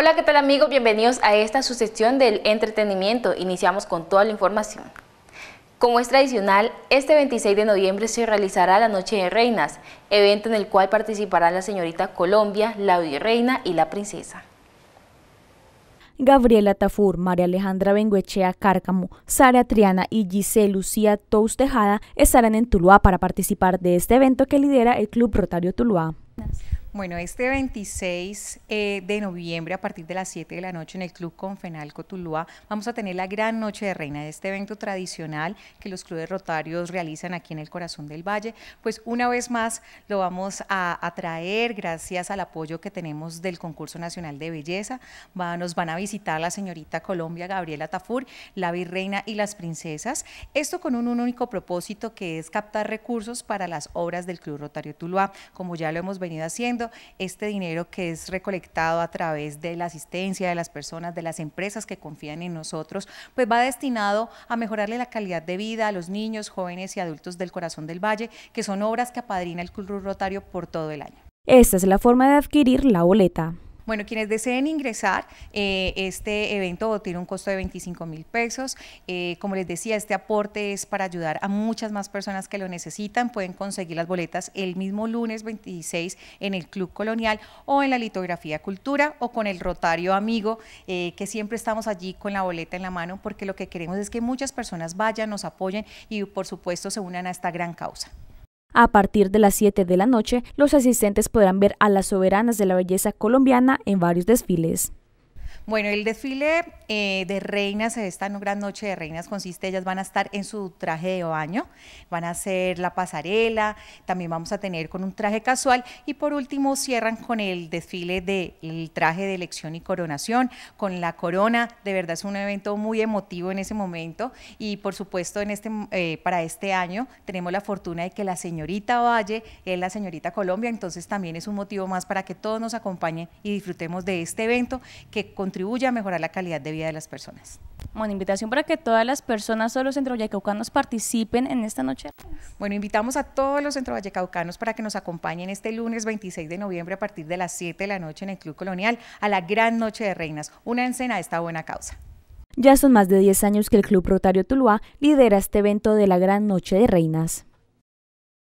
Hola, ¿qué tal amigos? Bienvenidos a esta sucesión del entretenimiento. Iniciamos con toda la información. Como es tradicional, este 26 de noviembre se realizará la Noche de Reinas, evento en el cual participarán la señorita Colombia, la virreina y la princesa. Gabriela Tafur, María Alejandra Benguechea Cárcamo, Sara Triana y Giselle Lucía Tous Tejada estarán en Tuluá para participar de este evento que lidera el Club Rotario Tuluá. Bueno, este 26 eh, de noviembre a partir de las 7 de la noche en el Club Confenalco Tuluá vamos a tener la gran noche de reina de este evento tradicional que los clubes rotarios realizan aquí en el corazón del valle. Pues una vez más lo vamos a, traer gracias al apoyo que tenemos del concurso nacional de belleza. nos van a visitar la señorita Colombia Gabriela Tafur, la virreina y las princesas. Esto con un, un único propósito que es captar recursos para las obras del Club Rotario Tuluá, como ya lo hemos venido haciendo este dinero que es recolectado a través de la asistencia de las personas, de las empresas que confían en nosotros, pues va destinado a mejorarle la calidad de vida a los niños, jóvenes y adultos del corazón del valle, que son obras que apadrina el Club Rotario por todo el año. Esta es la forma de adquirir la boleta. Bueno, quienes deseen ingresar, eh, este evento tiene un costo de 25 mil pesos. Eh, como les decía, este aporte es para ayudar a muchas más personas que lo necesitan. Pueden conseguir las boletas el mismo lunes 26 en el Club Colonial o en la Litografía Cultura o con el Rotario Amigo, eh, que siempre estamos allí con la boleta en la mano porque lo que queremos es que muchas personas vayan, nos apoyen y por supuesto se unan a esta gran causa. A partir de las 7 de la noche, los asistentes podrán ver a las soberanas de la belleza colombiana en varios desfiles. Bueno, el desfile eh, de reinas, esta gran noche de reinas consiste, ellas van a estar en su traje de baño, van a hacer la pasarela, también vamos a tener con un traje casual y por último cierran con el desfile del traje de elección y coronación, con la corona, de verdad es un evento muy emotivo en ese momento y por supuesto en este, eh, para este año tenemos la fortuna de que la señorita Valle es la señorita Colombia, entonces también es un motivo más para que todos nos acompañen y disfrutemos de este evento que contribuye contribuye a mejorar la calidad de vida de las personas. Bueno, invitación para que todas las personas o los centrovallecaucanos participen en esta noche. Bueno, invitamos a todos los Centro centrovallecaucanos para que nos acompañen este lunes 26 de noviembre a partir de las 7 de la noche en el Club Colonial a la Gran Noche de Reinas. una encena a esta buena causa. Ya son más de 10 años que el Club Rotario Tuluá lidera este evento de la Gran Noche de Reinas.